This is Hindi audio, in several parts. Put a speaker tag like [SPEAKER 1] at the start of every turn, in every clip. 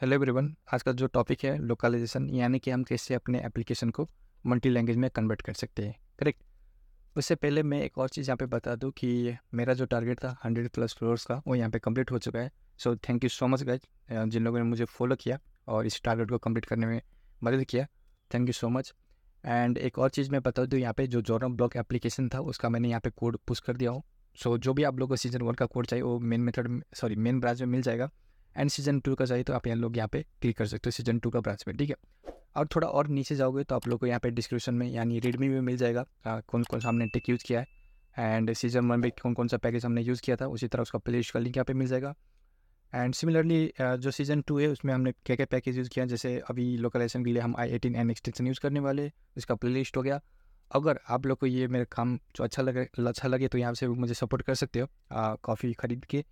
[SPEAKER 1] हेलो एवरीवन आज का जो टॉपिक है लोकलाइजेशन यानी कि हम कैसे अपने एप्लीकेशन को मल्टी लैंग्वेज में कन्वर्ट कर सकते हैं करेक्ट उससे पहले मैं एक और चीज़ यहाँ पे बता दूँ कि मेरा जो टारगेट था हंड्रेड प्लस फ्लोर्स का वो यहाँ पे कंप्लीट हो चुका है so thank you so much guys जिन लोगों ने मुझे फॉलो किया और इस टारगेट को कम्प्लीट करने में मदद किया thank you so much and एक और चीज़ मैं बता दूँ यहाँ पे जो जोरम ब्लॉक एप्लीकेशन था उसका मैंने यहाँ पे कोड पुश कर दिया हूँ सो so, जो भी आप लोगों को सीजन वन का कोड चाहिए वो main method sorry main branch में मिल जाएगा एंड सीजन टू का चाहिए तो आप यहाँ लोग यहाँ पे क्लिक कर सकते हो सीजन टू का ब्रांच में ठीक है और थोड़ा और नीचे जाओगे तो आप लोग को यहाँ पे डिस्क्रिप्शन में यानी रेडमी में मिल जाएगा आ, कौन कौन सा हमने टेक यूज़ किया है एंड सीजन वन में कौन कौन सा पैकेज हमने यूज़ किया था उसी तरह उसका प्ले का लिंक यहाँ पे मिल जाएगा एंड सिमिलरली जो सीज़न टू है उसमें हमने क्या क्या पैकेज यूज़ किया जैसे अभी लोकलाइजेशन के लिए हम I eighteen N extension use करने वाले उसका प्ले हो गया अगर आप लोग को ये मेरा काम जो अच्छा लगे अच्छा लगे तो यहाँ से मुझे सपोर्ट कर सकते हो कॉफ़ी ख़रीद के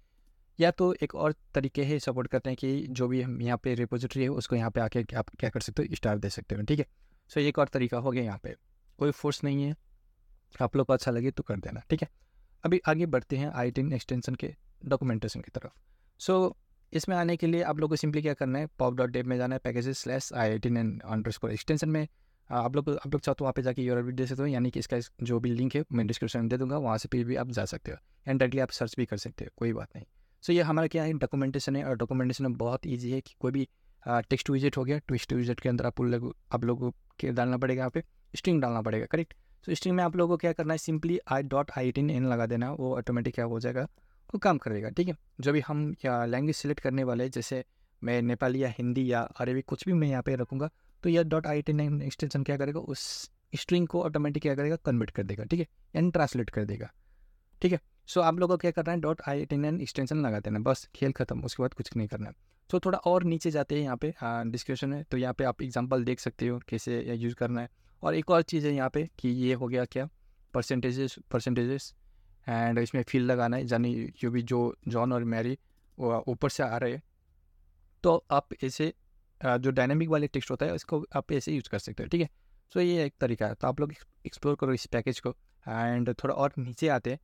[SPEAKER 1] या तो एक और तरीके है सपोर्ट करते हैं कि जो भी हम यहाँ पे रिपोजिटरी है उसको यहाँ पे आके आप क्या कर सकते हो स्टार दे सकते हो ठीक है सो एक और तरीका हो गया यहाँ पे कोई फोर्स नहीं है आप लोग को अच्छा लगे तो कर देना ठीक है अभी आगे बढ़ते हैं आई एक्सटेंशन के डॉक्यूमेंटेशन की तरफ सो so, इसमें आने के लिए आप लोग को सिंपली क्या करना है पॉप डॉट डेप में जाना है packages slash I eighteen and underscore extension में आप लोग आप लोग चाहते हो तो वहाँ पे जाके यूर भी दे सकते हो यानी कि इसका जो भी लिंक है मैं डिस्क्रिप्शन में दे दूंगा वहाँ से फिर भी आप जा सकते हो एंड डायरेक्टली आप सर्च भी कर सकते हो कोई बात नहीं सो ये हमारा क्या है डॉक्यूमेंटेशन है और डॉक्यूमेंटेशन बहुत ईजी है कि कोई भी टेक्स्ट विजिट हो गया टेक्स्ट विजिट के अंदर आप लोग आप लोगों के डालना पड़ेगा यहाँ पे स्ट्रिंग डालना पड़ेगा करेक्ट सो स्ट्रिंग में आप लोगों को क्या करना है simply I dot I T N लगा देना वो ऑटोमेटिक क्या हो जाएगा वो काम करेगा ठीक है जो भी हम लैंग्वेज सेलेक्ट करने वाले जैसे मैं नेपाली या हिंदी या अरेबिक कुछ भी मैं यहाँ पे रखूँगा तो यह dot I T N extension क्या करेगा उस स्ट्रिंग को ऑटोमेटिक क्या करेगा कन्वर्ट कर देगा ठीक है एंड ट्रांसलेट कर देगा ठीक है सो आप लोगों को क्या करना है dot I T N extension लगा देना बस खेल खत्म उसके बाद कुछ नहीं करना है सो तो थोड़ा और नीचे जाते हैं यहाँ पे डिस्क्रिप्शन है तो यहाँ पे आप एग्ज़ाम्पल देख सकते हो कैसे यूज़ करना है और एक और चीज़ है यहाँ पे कि ये हो गया क्या परसेंटेजेस परसेंटेजेस एंड इसमें फील लगाना है यानी जो भी जो जॉन और मैरी ऊपर से आ रहे हैं तो आप ऐसे जो डायनेमिक वाले टेक्स्ट होता है उसको आप ऐसे यूज़ कर सकते हो ठीक है सो तो ये एक तरीका है तो आप लोग एक्सप्लोर करो इस पैकेज को एंड थोड़ा और नीचे आते हैं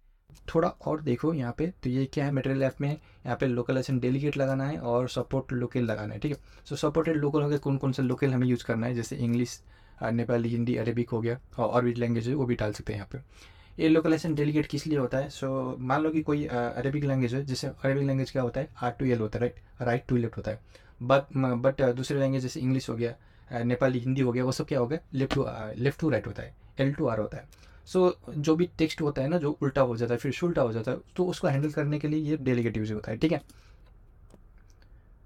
[SPEAKER 1] थोड़ा और देखो यहाँ पे तो ये क्या है मटेरियल एफ में है यहाँ पे लोकल डेलीगेट लगाना है और सपोर्ट लोकल लगाना है ठीक है सो सपोर्टेड लोकल हो गया कौन कौन से लोकल हमें यूज़ करना है जैसे इंग्लिश नेपाली हिंदी अरेबिक हो गया और भी लैंग्वेज है वो भी डाल सकते हैं यहाँ पे ये लोकलाइजेशन डेलीगेट किस लिए होता है सो मान लो कि कोई अरेबिक लैंग्वेज है जैसे अरेबिक लैंग्वेज क्या होता है आर टू एल होता है राइट राइट टू लेफ्ट होता है बट बट दूसरे लैंग्वेज जैसे इंग्लिश हो गया नेपाली हिंदी हो गया वो सब क्या हो गया left to left to right होता है एल टू आर होता है सो so, जो भी टेक्स्ट होता है ना जो उल्टा हो जाता है फिर उल्टा हो जाता है तो उसको हैंडल करने के लिए ये डेलीगेटिव यूज होता है ठीक है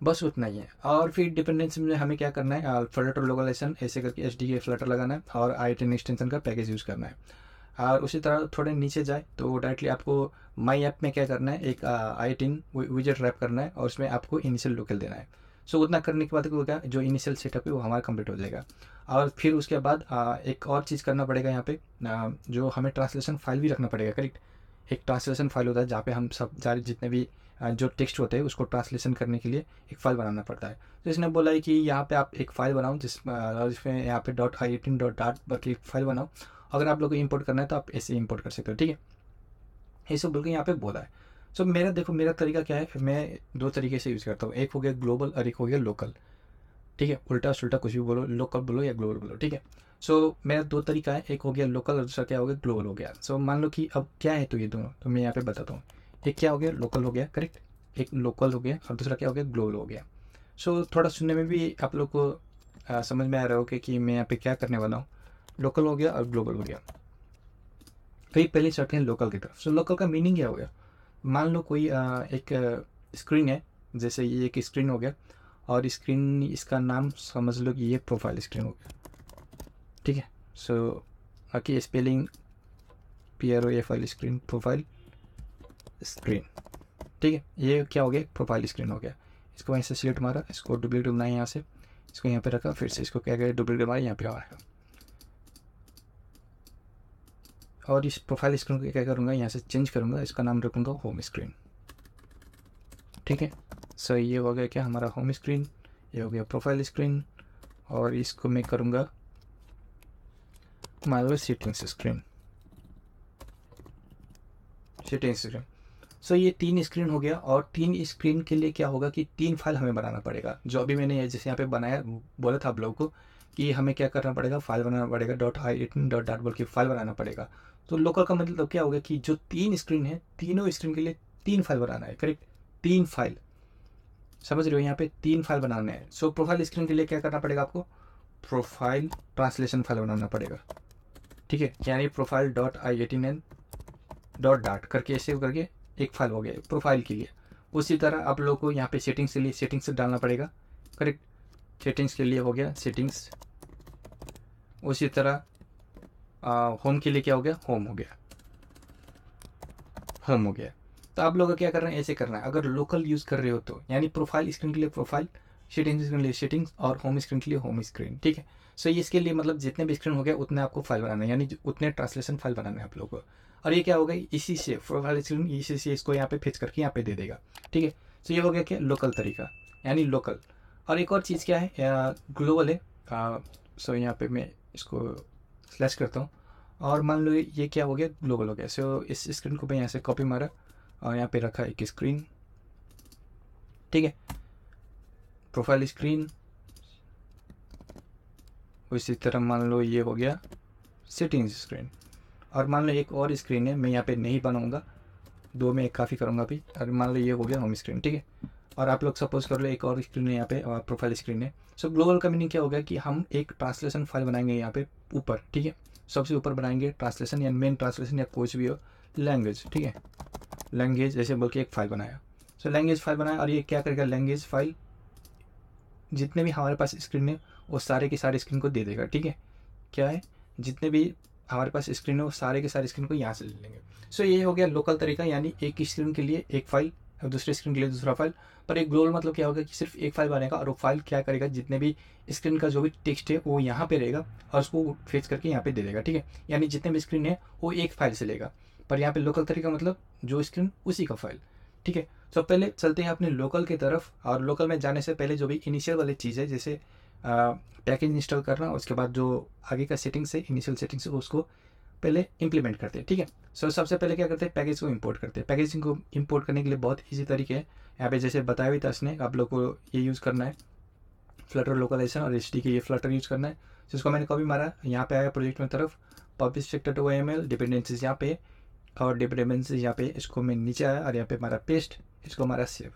[SPEAKER 1] बस उतना ही है और फिर डिपेंडेंसी में हमें क्या करना है फ्लटर लोकलाइजेशन ऐसे करके एच डी फ्लटर लगाना है और आई टेन एक्सटेंशन का पैकेज यूज़ करना है और उसी तरह थोड़े नीचे जाए तो डायरेक्टली आपको माई ऐप में क्या करना है एक आई टिन विजेट रैप करना है और उसमें आपको इनिशियल लोकल देना है सो उतना करने के बाद क्या जो इनिशियल सेटअप है वो हमारा कंप्लीट हो जाएगा और फिर उसके बाद एक और चीज़ करना पड़ेगा यहाँ पे जो हमें ट्रांसलेशन फाइल भी रखना पड़ेगा करेक्ट एक ट्रांसलेशन फाइल होता है जहाँ पे हम सब सारे जितने भी जो टेक्स्ट होते हैं उसको ट्रांसलेशन करने के लिए एक फ़ाइल बनाना पड़ता है तो इसने बोला है कि यहाँ पे आप एक फ़ाइल बनाओ जिस जिसमें यहाँ पे dot I eighteen dot dot बल्कि एक फ़ाइल बनाओ अगर आप लोग को इम्पोर्ट करना है तो आप ऐसे इम्पोर्ट कर सकते हो ठीक है ये सब बोल के यहाँ पे बोला है सो so, मेरा देखो मेरा तरीका क्या है मैं दो तरीके से यूज़ करता हूँ एक हो गया ग्लोबल और एक हो गया लोकल ठीक है उल्टा सुल्टा कुछ भी बोलो लोकल बोलो या ग्लोबल बोलो ठीक है सो so, मेरा दो तरीका है एक हो गया लोकल और दूसरा क्या हो गया ग्लोबल हो गया सो so, मान लो कि अब क्या है तो ये दोनों तो मैं यहाँ पे बताता हूँ एक क्या हो गया लोकल हो गया करेक्ट एक लोकल हो गया और दूसरा क्या हो गया ग्लोबल हो गया सो so, थोड़ा सुनने में भी आप लोग को आ, समझ में आ रहा हो कि, कि मैं यहाँ पे क्या करने वाला हूँ लोकल हो गया और ग्लोबल हो गया कई तो पहले चलते हैं लोकल की तरफ सो so, लोकल का मीनिंग क्या हो गया मान लो कोई एक स्क्रीन है जैसे ये एक स्क्रीन हो गया और स्क्रीन इसका नाम समझ लो कि ये प्रोफाइल स्क्रीन हो गया ठीक है सो बाकी spelling P R O F file screen profile screen ठीक है ये क्या हो गया प्रोफाइल स्क्रीन हो गया इसको वहीं से सिलेक्ट मारा इसको डुप्लीकेट बनाया यहाँ से इसको यहाँ पे रखा फिर से इसको क्या गया डुप्लीकेट मारा यहाँ पे आएगा और इस प्रोफाइल स्क्रीन को क्या करूँगा यहाँ से चेंज करूँगा इसका नाम रखूँगा होम स्क्रीन ठीक है सो ये हो गया क्या हमारा होम स्क्रीन ये हो गया प्रोफाइल स्क्रीन और इसको मैं करूँगा मालवे settings screen setting screen so so, ये तीन स्क्रीन हो गया और तीन स्क्रीन के लिए क्या होगा कि तीन फाइल हमें बनाना पड़ेगा जो अभी मैंने जैसे यहाँ पे बनाया बोला था आप लोगों को कि हमें क्या करना पड़ेगा फाइल बनाना पड़ेगा डॉट एटीन डॉट डॉट बोल के फाइल बनाना पड़ेगा तो लोकल का मतलब क्या हो गया कि जो तीन स्क्रीन है तीनों स्क्रीन के लिए तीन फाइल बनाना है करेक्ट तीन फाइल समझ रहे हो यहाँ पे तीन फाइल बनाने हैं सो प्रोफाइल स्क्रीन के लिए क्या करना पड़ेगा आपको प्रोफाइल ट्रांसलेशन फाइल बनाना पड़ेगा ठीक है यानी profile dot I eighty N dot dot करके सेव करके एक फाइल हो गया प्रोफाइल के लिए उसी तरह आप लोगों को यहाँ पे सेटिंग्स के लिए सेटिंग्स डालना पड़ेगा करेक्ट सेटिंग्स के लिए हो गया सेटिंग्स उसी तरह होम के लिए क्या हो गया होम हो गया होम हो गया तो आप लोग क्या कर रहे हैं ऐसे करना है अगर लोकल यूज़ कर रहे हो तो यानी प्रोफाइल स्क्रीन के लिए प्रोफाइल शेटिंग स्क्रीन के लिए शेटिंग्स और होम स्क्रीन के लिए होम स्क्रीन ठीक है सो so, इसके लिए मतलब जितने भी स्क्रीन हो गया उतने आपको फाइल बनाना है यानी उतने ट्रांसलेशन फाइल बनाना है आप लोगों को और ये क्या हो गया इसी से प्रोफाइल स्क्रीन इसी से इसको यहाँ पे फिक्स करके यहाँ पे दे देगा ठीक है सो ये हो गया क्या लोकल तरीका यानी लोकल और एक और चीज़ क्या है ग्लोबल है सो यहाँ पे मैं इसको स्लैश करता हूँ और मान लो ये क्या हो गया ग्लोबल हो गया सो so, इस स्क्रीन को मैं यहाँ से कॉपी मारा और यहाँ पे रखा एक स्क्रीन ठीक है प्रोफाइल स्क्रीन इसी तरह मान लो ये हो गया सेटिंग्स स्क्रीन और मान लो एक और स्क्रीन है मैं यहाँ पे नहीं बनाऊँगा दो में एक काफ़ी करूँगा अभी और मान लो ये हो गया होम स्क्रीन ठीक है और आप लोग सपोज कर लो एक और स्क्रीन है यहाँ पे और प्रोफाइल स्क्रीन है सो ग्लोबल का मीनिंग क्या होगा कि हम एक ट्रांसलेशन फाइल बनाएंगे यहाँ पे ऊपर ठीक है सबसे ऊपर बनाएंगे ट्रांसलेशन या मेन ट्रांसलेशन या कुछ भी हो लैंग्वेज ठीक है लैंग्वेज जैसे बोल के एक फाइल बनाया सो लैंग्वेज फाइल बनाया और ये क्या करेगा लैंग्वेज फाइल जितने भी हमारे पास स्क्रीन है वो सारे के सारे स्क्रीन को दे देगा ठीक है क्या है जितने भी हमारे पास स्क्रीन है वो सारे के सारे स्क्रीन को यहाँ से ले लेंगे सो so, ये हो गया लोकल तरीका यानी एक स्क्रीन के लिए एक फाइल दूसरी स्क्रीन के लिए दूसरा फाइल पर एक ग्लोबल मतलब क्या होगा कि सिर्फ एक फाइल बनेगा और वो फाइल क्या करेगा जितने भी स्क्रीन का जो भी टेक्स्ट है वो यहाँ पे रहेगा और उसको फेस करके यहाँ पे दे देगा ठीक है यानी जितने भी स्क्रीन है वो एक फाइल से लेगा पर यहाँ पे लोकल तरीका मतलब जो स्क्रीन उसी का फाइल ठीक है तो पहले चलते हैं अपने लोकल की तरफ और लोकल में जाने से पहले जो भी इनिशियल वाली चीज़ है जैसे पैकेज इंस्टॉल करना उसके बाद जो आगे का सेटिंग्स है इनिशियल सेटिंग्स उसको पहले इंप्लीमेंट करते हैं ठीक है सो so, सबसे पहले क्या करते हैं पैकेज को इंपोर्ट करते हैं पैकेजिंग को इंपोर्ट करने के लिए बहुत ईजी तरीके है यहाँ पे जैसे बताया भी था इसने आप लोग को ये यूज़ करना है फ्लटर लोकलाइजेशन और एच के लिए फ्लटर यूज़ करना है जिसको मैंने कभी मारा यहाँ पे आया प्रोजेक्ट में तरफ publish sector to M L dependencies यहाँ पे और डिपेंडेंसीज यहाँ पे इसको मैं नीचे आया और यहाँ पे मारा पेस्ट इसको हमारा सेव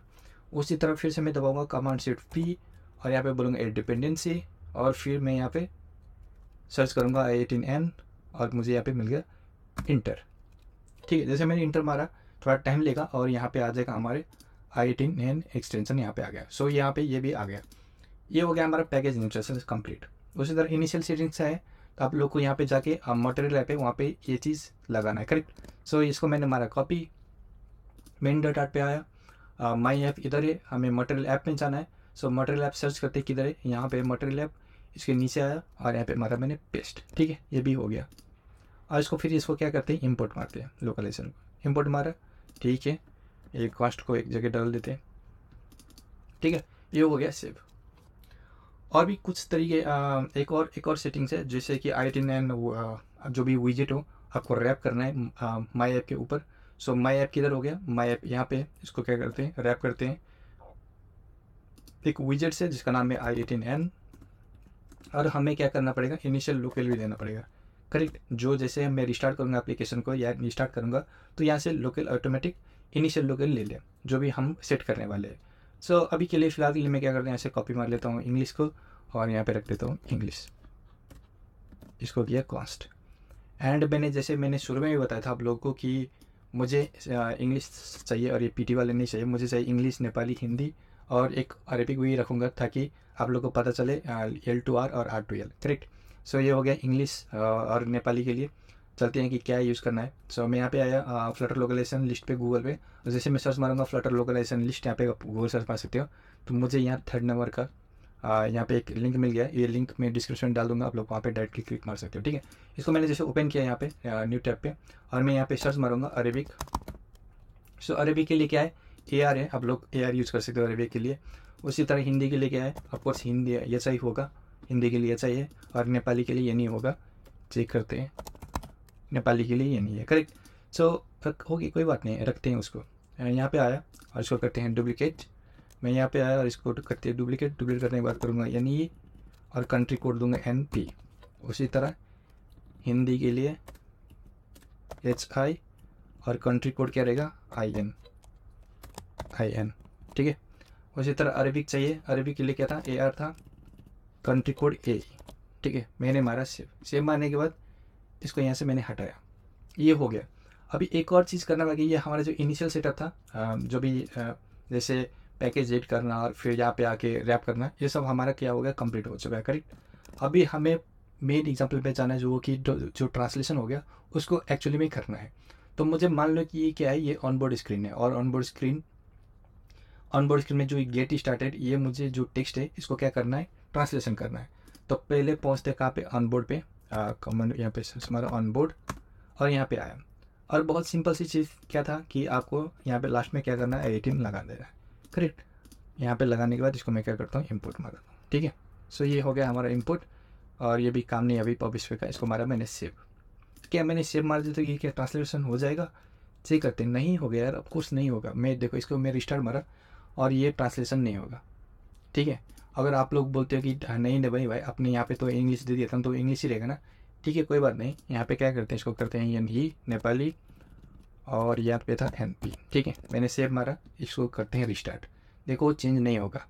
[SPEAKER 1] उसी तरफ फिर से मैं दबाऊँगा कमांड सीट पी और यहाँ पे बोलूँगा एड डिपेंडेंसी और फिर मैं यहाँ पे सर्च करूँगा एटीन एन और मुझे यहाँ पे मिल गया इंटर ठीक है जैसे मैंने इंटर मारा थोड़ा टाइम लेगा और यहाँ पे आ जाएगा हमारे आई टी नैन एक्सटेंशन यहाँ पे आ गया सो so, यहाँ पे ये भी आ गया ये हो गया हमारा पैकेज इंस्टॉलेशन कंप्लीट उसी तरह इनिशियल सेटिंग्स है तो आप लोग को यहाँ पे जाके मटेरियल ऐप है वहाँ पे ये चीज़ लगाना है करेक्ट सो so, इसको मैंने मारा कॉपी मेन डॉट आर्ट पर आया माई ऐप इधर है हमें मटेरियल ऐप में जाना है सो मटेरियल ऐप सर्च करते किधर है यहाँ पे मटेरियल ऐप इसके नीचे आया और यहाँ पे मारा मैंने पेस्ट ठीक है ये भी हो गया और इसको फिर इसको क्या करते हैं इम्पोर्ट मारते हैं लोकलाइजेशन को इम्पोर्ट मारा ठीक है एक कॉस्ट को एक जगह डाल देते हैं ठीक है ये हो गया सेव और भी कुछ तरीके एक और एक और सेटिंग्स है जैसे कि आई टी नाइन जो भी विजिट हो आपको रैप करना है माई ऐप के ऊपर सो माई ऐप किधर हो गया माई ऐप यहाँ पे इसको क्या करते हैं रैप करते हैं एक विजेट से जिसका नाम है आई एटीन एन और हमें क्या करना पड़ेगा इनिशियल लोकल भी देना पड़ेगा करेक्ट जो जैसे मैं रिस्टार्ट करूँगा एप्लीकेशन को या रिस्टार्ट करूँगा तो यहाँ से लोकल ऑटोमेटिक इनिशियल लोकल ले लें जो भी हम सेट करने वाले हैं सो so, अभी के लिए फ़िलहाल के लिए मैं क्या करता हूँ यहाँ से कॉपी मार लेता हूँ इंग्लिश को और यहाँ पे रख देता हूँ इंग्लिश इसको किया कॉस्ट एंड मैंने जैसे मैंने शुरू में भी बताया था आप लोगों को कि मुझे इंग्लिश चाहिए और ये पीटी वाले नहीं चाहिए मुझे चाहिए इंग्लिश नेपाली हिंदी और एक अरेबिक भी रखूँगा ताकि आप लोग को पता चले एल टू आर और R to L correct so ये हो गया इंग्लिश और नेपाली के लिए चलते हैं कि क्या यूज़ करना है सो so, मैं यहाँ पे आया फ्लटर लोकलाइजेशन लिस्ट पे गूगल पे और जैसे मैं सर्च मारूंगा फ्लटर लोकलाइजेशन लिस्ट यहाँ पे गूगल सर्च मार सकते हो तो मुझे यहाँ थर्ड नंबर का यहाँ पे एक लिंक मिल गया ये लिंक मैं डिस्क्रिप्शन डाल दूंगा आप लोग वहाँ पे डायरेक्टली क्लिक मार सकते हो ठीक है इसको मैंने जैसे ओपन किया यहाँ पे न्यू टैब पे और मैं यहाँ पे सर्च मारूंगा अरेबिक सो so, अरेबिक के लिए क्या है ए आर है आप लोग ए आर यूज़ कर सकते हो अरेबिक के लिए उसी तरह हिंदी के लिए क्या है ऑफकोर्स हिंदी एच आई होगा हिंदी के लिए एच आई है और नेपाली के लिए ये नहीं होगा चेक करते हैं नेपाली के लिए ये नहीं है करेक्ट सो so, होगी कोई बात नहीं रखते हैं उसको यहाँ पे आया और इसको करते हैं डुप्लीकेट मैं यहाँ पे आया और इसको करते हैं डुप्लीकेट डुप्लीकेट करने के बाद करूँगा एन ई और कंट्री कोड दूंगा एन पी उसी तरह हिंदी के लिए एच आई और कंट्री कोड क्या रहेगा आई एन आई एन ठीक है उसी तरह अरबिक चाहिए अरबिक के लिए क्या था ए आर था कंट्री कोड ए ठीक है मैंने मारा सेव सेव मारने के बाद इसको यहाँ से मैंने हटाया ये हो गया अभी एक और चीज़ करना बाकी ये हमारा जो इनिशियल सेटअप था जो भी जैसे पैकेज एड करना और फिर यहाँ पे आके रैप करना ये सब हमारा क्या हो गया कंप्लीट हो चुका है करेक्ट अभी हमें मेन एग्जाम्पल पे जाना है जो कि जो ट्रांसलेशन हो गया उसको एक्चुअली में करना है तो मुझे मान लो कि ये क्या है ये ऑन बोर्ड स्क्रीन है और on board screen onboard screen में जो गेट स्टार्टेड ये मुझे जो टेक्स्ट है इसको क्या करना है ट्रांसलेशन करना है तो पहले पहुँचते कहाँ पे बोर्ड पे कॉमन यहाँ पे हमारा बोर्ड और यहाँ पे आया और बहुत सिंपल सी चीज़ क्या था कि आपको यहाँ पे लास्ट में क्या करना है एटीन लगा देना है करेक्ट यहाँ पे लगाने के बाद इसको मैं क्या करता हूँ इम्पोर्ट मार हूँ ठीक है सो ये हो गया हमारा इम्पोर्ट और ये भी काम नहीं अभी पब्लिश का इसको मारा मैंने सेव क्या मैंने सेव मार दिया तो ये क्या ट्रांसलेशन हो जाएगा चेक करते नहीं हो गया यार ऑफकोर्स नहीं होगा मैं देखो इसको मैं रिस्टार्ट मारा और ये ट्रांसलेशन नहीं होगा ठीक है अगर आप लोग बोलते हो कि हाँ, नहीं नहीं भाई भाई आपने यहाँ पे तो इंग्लिश दे दिया था तो इंग्लिश ही रहेगा ना ठीक है कोई बात नहीं यहाँ पे क्या करते हैं इसको करते हैं एन ही नेपाली और यहाँ पे था एन पी ठीक है मैंने सेव मारा इसको करते हैं रिस्टार्ट देखो चेंज नहीं होगा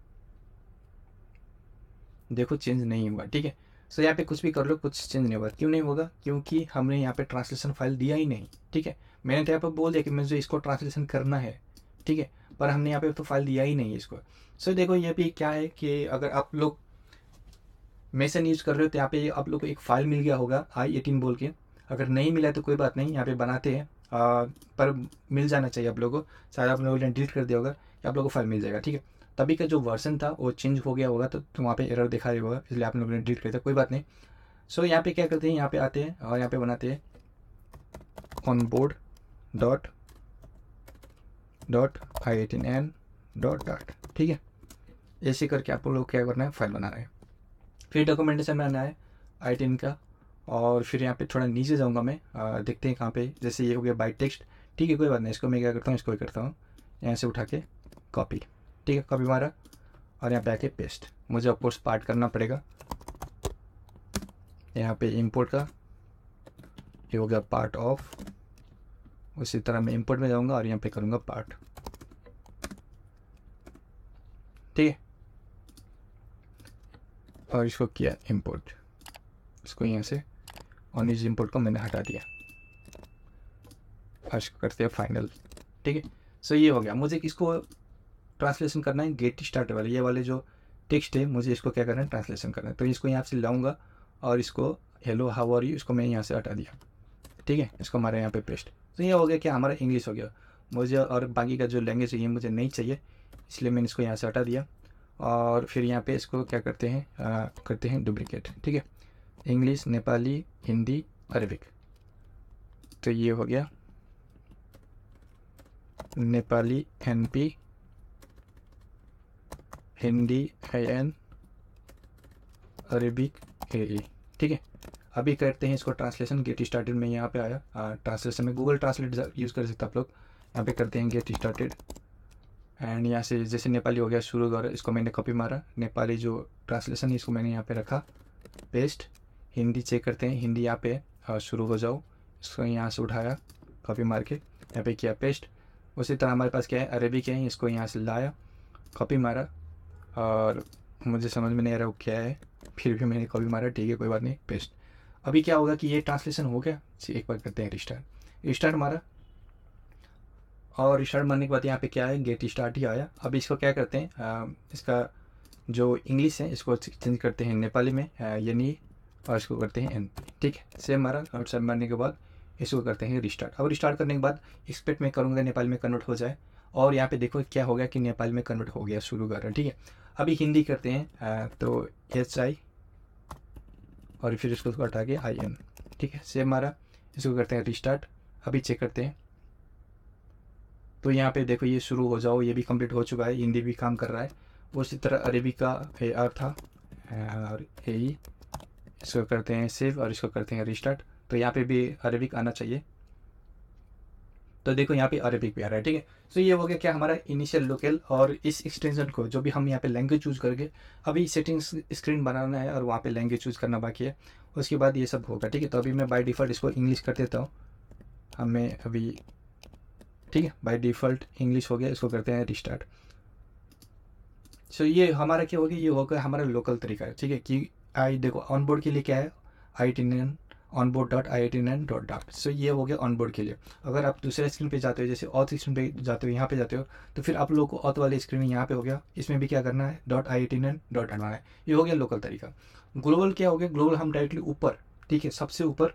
[SPEAKER 1] देखो चेंज नहीं हुआ ठीक है सो यहाँ पे कुछ भी कर लो कुछ चेंज नहीं होगा क्यों नहीं होगा क्योंकि हमने यहाँ पे ट्रांसलेशन फाइल दिया ही नहीं ठीक है मैंने तो यहाँ पर बोल दिया कि मुझे इसको ट्रांसलेशन करना है ठीक है पर हमने यहाँ पे तो फाइल दिया ही नहीं है इसको सो so, देखो ये भी क्या है कि अगर आप लोग मेसन यूज़ कर रहे हो तो यहाँ पे आप लोग को एक फ़ाइल मिल गया होगा आई एटीन बोल के अगर नहीं मिला तो कोई बात नहीं यहाँ पे बनाते हैं पर मिल जाना चाहिए आप लोगों को शायद आप लोगों ने डिलीट कर दिया होगा आप लोगों को फाइल मिल जाएगा ठीक है तभी का जो वर्जन था वो चेंज हो गया होगा तो, तो वहाँ पे एरर दिखा रही होगा इसलिए आप लोगों ने डिलीट कर दिया कोई बात नहीं सो यहाँ पे क्या करते हैं यहाँ पे आते हैं और यहाँ पे बनाते हैं on board dot dot five eighteen N dot dot ठीक है ऐसे करके आप लोग क्या करना है फाइल बनाना है फिर डॉक्यूमेंटेशन बनाना है आई टेन का और फिर यहाँ पे थोड़ा नीचे जाऊँगा मैं आ, देखते हैं कहाँ पे जैसे ये हो गया बाई टेक्स्ट ठीक है कोई बात नहीं इसको मैं क्या करता हूँ इसको ही करता हूँ यहाँ से उठा के कॉपी ठीक है कॉपी मारा और यहाँ पे आके पेस्ट मुझे ऑफकोर्स पार्ट करना पड़ेगा यहाँ पे इंपोर्ट का ये हो गया पार्ट ऑफ उसी तरह मैं इम्पोर्ट में जाऊँगा और यहाँ पे करूँगा पार्ट ठीक है और इसको किया इम्पोर्ट इसको यहाँ से और इस इम्पोर्ट को मैंने हटा दिया और इसको करते हैं फाइनल ठीक है सो ये हो गया मुझे इसको ट्रांसलेशन करना है गेट स्टार्ट वाले ये वाले जो टेक्स्ट है मुझे इसको क्या करना है ट्रांसलेशन करना है तो इसको यहाँ से लाऊँगा और इसको हेलो हाउ आर यू इसको मैं यहाँ से हटा दिया ठीक है इसको हमारे यहाँ पे पेस्ट तो ये हो गया कि हमारा इंग्लिश हो गया मुझे और बाकी का जो लैंग्वेज है ये मुझे नहीं चाहिए इसलिए मैंने इसको यहाँ से हटा दिया और फिर यहाँ पे इसको क्या करते हैं आ, करते हैं डुप्लिकेट ठीक है इंग्लिश नेपाली हिंदी अरबिक तो ये हो गया Nepali N P Hindi A N Arabic A ठीक है अभी करते हैं इसको ट्रांसलेशन गेट स्टार्टेड में यहाँ पे आया ट्रांसलेशन में गूगल ट्रांसलेट यूज़ कर सकते आप लोग यहाँ पे करते हैं गेट स्टार्टेड एंड यहाँ से जैसे नेपाली हो गया शुरू और इसको मैंने कॉपी मारा नेपाली जो ट्रांसलेशन है इसको मैंने यहाँ पे रखा पेस्ट हिंदी चेक करते हैं हिंदी यहाँ पे शुरू हो जाओ इसको यहाँ से उठाया कॉपी मार के यहाँ पे किया पेस्ट उसी तरह हमारे पास क्या है अरेबिक है इसको यहाँ से लाया कॉपी मारा और मुझे समझ में नहीं आ रहा वो क्या है फिर भी मैंने कॉपी मारा ठीक है कोई बात नहीं पेस्ट अभी क्या होगा कि ये ट्रांसलेशन हो गया एक बार करते हैं रिस्टार्ट रिस्टार्ट मारा और स्टार्ट मारने के बाद यहाँ पे क्या है गेट स्टार्ट ही आया अब इसको क्या करते हैं इसका जो इंग्लिश है इसको चेंज करते हैं नेपाली में यानी और इसको करते हैं एन ठीक है सेम मारा और सेम मारने के बाद इसको करते हैं रिस्टार्ट अब रिस्टार्ट करने के बाद एक्सपेक्ट मैं करूँगा नेपाली में कन्वर्ट हो जाए और यहाँ पे देखो क्या हो गया कि नेपाल में कन्वर्ट हो गया शुरू कर रहा ठीक है अभी हिंदी करते हैं तो एच आई और फिर इसको हटा के आई एम ठीक है सेम मारा इसको करते हैं रिस्टार्ट अभी चेक करते हैं तो यहाँ पे देखो ये शुरू हो जाओ ये भी कंप्लीट हो चुका है हिंदी भी काम कर रहा है उसी तरह अरेबी का ए आर था और ए इसको करते हैं सेव और इसको करते हैं रिस्टार्ट तो यहाँ पे भी अरेबिक आना चाहिए तो देखो यहाँ पे अरेबिक भी आ रहा है ठीक है सो ये हो गया क्या हमारा इनिशियल लोकल और इस एक्सटेंशन को जो भी हम यहाँ पे लैंग्वेज चूज करके अभी सेटिंग्स स्क्रीन बनाना है और वहाँ पे लैंग्वेज चूज करना बाकी है उसके बाद ये सब होगा ठीक है तो अभी मैं बाई डिफ़ॉल्ट इसको इंग्लिश कर देता हूँ हमें अभी ठीक है बाई डिफ़ॉल्ट इंग्लिश हो गया इसको करते हैं रिस्टार्ट सो ये हमारा क्या हो गया ये होगा हमारा लोकल तरीका है ठीक है कि आई देखो ऑन बोर्ड के लिए क्या है I T on board dot I I T nine dot dot so ये हो गया ऑन बोर्ड के लिए अगर आप दूसरे स्क्रीन पे जाते हो जैसे ऑथ स्क्रीन पे जाते हो यहाँ पे जाते हो तो फिर आप लोगों को ऑथ वाली स्क्रीन यहाँ पे हो गया इसमें भी क्या करना है dot I I T nine dot डालना है ये हो गया लोकल तरीका ग्लोबल क्या हो गया ग्लोबल हम डायरेक्टली ऊपर ठीक है सबसे ऊपर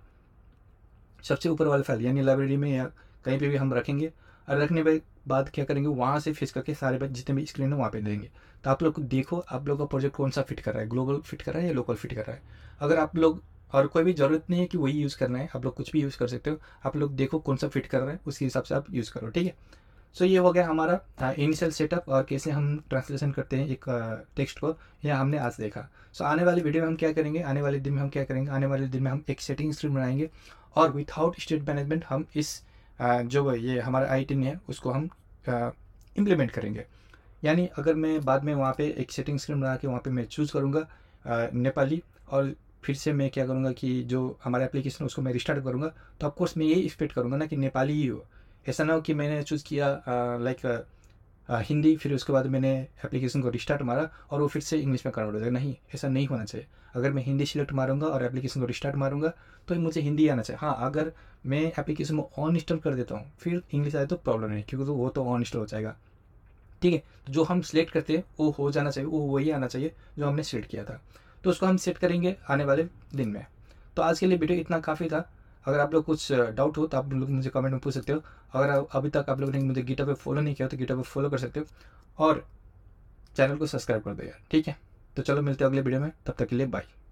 [SPEAKER 1] सबसे ऊपर वाले फाइल यानी लाइब्रेरी में या कहीं पर भी हम रखेंगे और रखने के बाद क्या करेंगे वहाँ से फिस करके सारे बच्चे जितने भी स्क्रीन है वहाँ पे देंगे तो आप लोग को देखो आप लोग का प्रोजेक्ट कौन सा फिट कर रहा है ग्लोबल फिट कर रहा है या लोकल फिट कर रहा है अगर आप लोग और कोई भी ज़रूरत नहीं है कि वही यूज़ करना है आप लोग कुछ भी यूज़ कर सकते हो आप लोग देखो कौन सा फिट कर रहा है उसके हिसाब से आप यूज़ करो ठीक है सो ये हो गया हमारा इनिशियल सेटअप और कैसे हम ट्रांसलेशन करते हैं एक टेक्स्ट को यह हमने आज देखा सो आने वाली वीडियो में हम क्या करेंगे आने वाले दिन में हम क्या करेंगे आने वाले दिन में हम एक सेटिंग स्क्रीन बनाएंगे और विथआउट स्टेट मैनेजमेंट हम इस जो ये हमारा आई है उसको हम इम्प्लीमेंट करेंगे यानी अगर मैं बाद में वहाँ पे एक सेटिंग स्क्रीन बना के वहाँ पे मैं चूज़ करूँगा नेपाली और फिर से मैं क्या करूँगा कि जो हमारा एप्लीकेशन है उसको मैं रिस्टार्ट करूँगा तो ऑफकोर्स मैं यही एक्सपेक्ट करूँगा ना कि नेपाली ही हो ऐसा ना हो कि मैंने चूज़ किया लाइक हिंदी फिर उसके बाद मैंने एप्लीकेशन को रिस्टार्ट मारा और वो फिर से इंग्लिश में कन्वर्ट हो जाएगा नहीं ऐसा नहीं होना चाहिए अगर मैं हिंदी सिलेक्ट मारूंगा और एप्लीकेशन को रिस्टार्ट मारूंगा तो मुझे हिंदी आना चाहिए हाँ अगर मैं एप्लीकेशन को ऑन इंस्टॉल कर देता हूँ फिर इंग्लिश आए तो प्रॉब्लम नहीं क्योंकि तो वो तो ऑन इंस्टॉल हो जाएगा ठीक है तो जो हम सिलेक्ट करते हैं वो हो जाना चाहिए वो वही आना चाहिए जो हमने सिलेक्ट किया था तो उसको हम सेट करेंगे आने वाले दिन में तो आज के लिए वीडियो इतना काफ़ी था अगर आप लोग कुछ डाउट हो तो आप लोग मुझे कमेंट में पूछ सकते हो अगर अभी तक आप लोग ने मुझे गीटा पे फॉलो नहीं किया तो गीटा पे फॉलो कर सकते हो और चैनल को सब्सक्राइब कर दो यार ठीक है तो चलो मिलते हैं अगले वीडियो में तब तक के लिए बाय